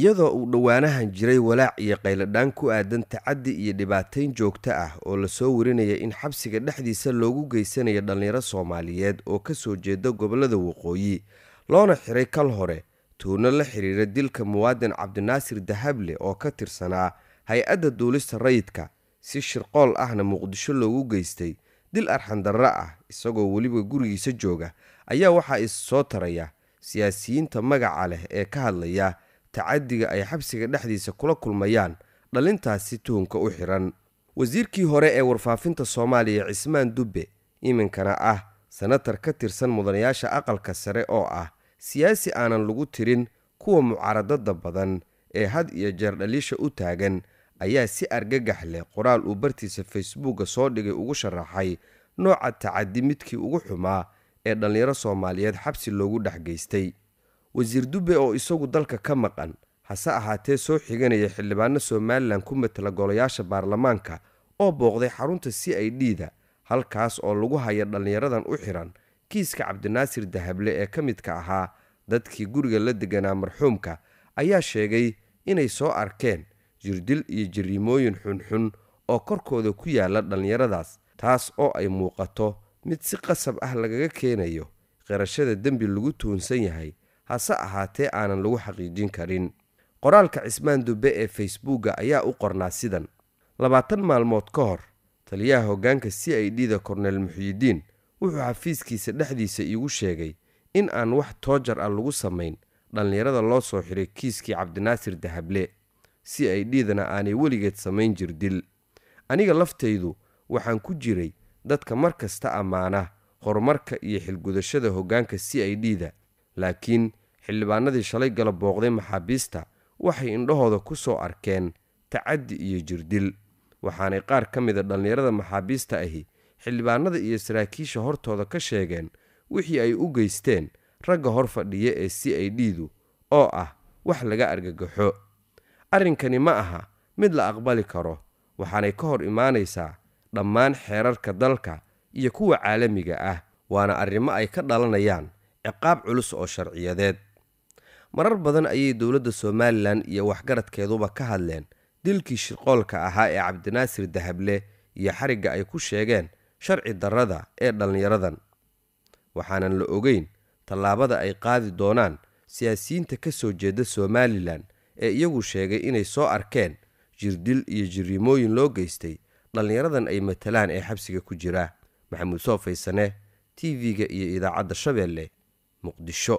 iyadoo uu dhowaanahan jiray walaac iyo qayladhaan ku aadan tacaddi iyo dhibaatayn joogto ah oo lasoo warinaya in xabsiga dhexdiisa loogu geysanayo dhallinyaro soomaaliyeed oo ka soo jeeda gobollada waqooyi loona xiray kal hore tuuno la xiriira dilka muwaadin cabdinaasir dahable oo ka tirsanaa hay-adda duulista rayidka si shirqool ahna muqdisho loogu geystay dil arxandarro ah isagoo weliba gurigiisa jooga ayaa waxaa is soo taraya siyaasiyiinta magaca leh ee ka hadlaya tacaddiga ay xabsiga dhexdiisa kula kulmayaan dhalintaasi tuhunka u xiran wasiirkii hore ee warfaafinta soomaaliya cismaan dubbe iminkana ah sanatar ka tirsan mudanayaasha aqalka sare oo ah siyaasi aanan lagu tirin kuwa mucaaradada badan ee had iyo jeer dhaliisha u taagan ayaa si argagax leh qoraal uu bartiisa facebooka soo dhigay ugu sharaxay nooca tacaddi midkii ugu xumaa ee dhallinyaro soomaaliyeed xabsi loogu dhex geystay wasiir dube oo isagu dalka ka maqan hase ahaatee soo xiganaya xildhibaano somalilan ku matala golayaasha baarlamaanka oo booqday xarunta c i d da halkaas oo lagu haya dhallinyaradan u xiran kiiska cabdinaasir dahable ee ka midka ahaa dadkii guriga la deganaa marxuumka ayaa sheegay inay soo arkeen jirdil iyo jiriimooyin xunxun oo korkooda ku yaala dhallinyaradaas taas oo ay muuqato mid si qasab ah lagaga keenayo qirashada dembi lagu tuunsan yahay hase ahaatee aanan lagu xaqiijin karin qoraalka cismaan dube ee facebooka ayaa u qornaa sidan labaatan maalmood ka hor taliyaha hoggaanka c i d da korneel muxuyidiin wuxuu xafiiskiisa dhexdiisa iigu sheegay in aan wax toojar ah lagu samayn dhallinyarada loo soo xiray kiiskii cabdinaasir dahable c i d dana aanay weligeed samayn jir dil aniga laftaydu waxaan ku jiray dadka mar kasta ammaana horumarka iyo xilgudashada hoggaanka c i d da laakiin xildhibaanadii shalay gala booqday maxaabiista waxay indhahooda ku soo arkeen tacaddi iyo jirdil waxaanay qaar ka mida dhallinyarada maxaabiista ahi xildhibaanada iyo saraakiisha hortooda ka sheegeen wixii ay u geysteen ragga hor fadhiya ee c i d-du oo ah wax laga argagaxo arrinkani ma aha mid la aqbali karo waxaanay ka hor imaanaysaa dhammaan xeerarka dalka iyo kuwa caalamiga ah waana arrimo ay ka dhalanayaan ciqaab culus oo sharciyadeed marar badan ayay dowladda somalilan iyo waxgaradkeeduba ka hadleen dilkii shirqoolka ahaa ee cabdinaasir dahable iyo xarigga ay ku sheegeen sharci darrada ee dhallinyaradan waxaanan la ogeyn tallaabada ay qaadi doonaan siyaasiyiinta ka soo jeeda somalilan ee iyagu sheegay inay soo arkeen jirdil iyo jirrimooyin loo geystay dhallinyaradan ay matalaan ee xabsiga ku jira maxamuud soo faysane tv-ga iyo idaacadda shabeelle muqdisho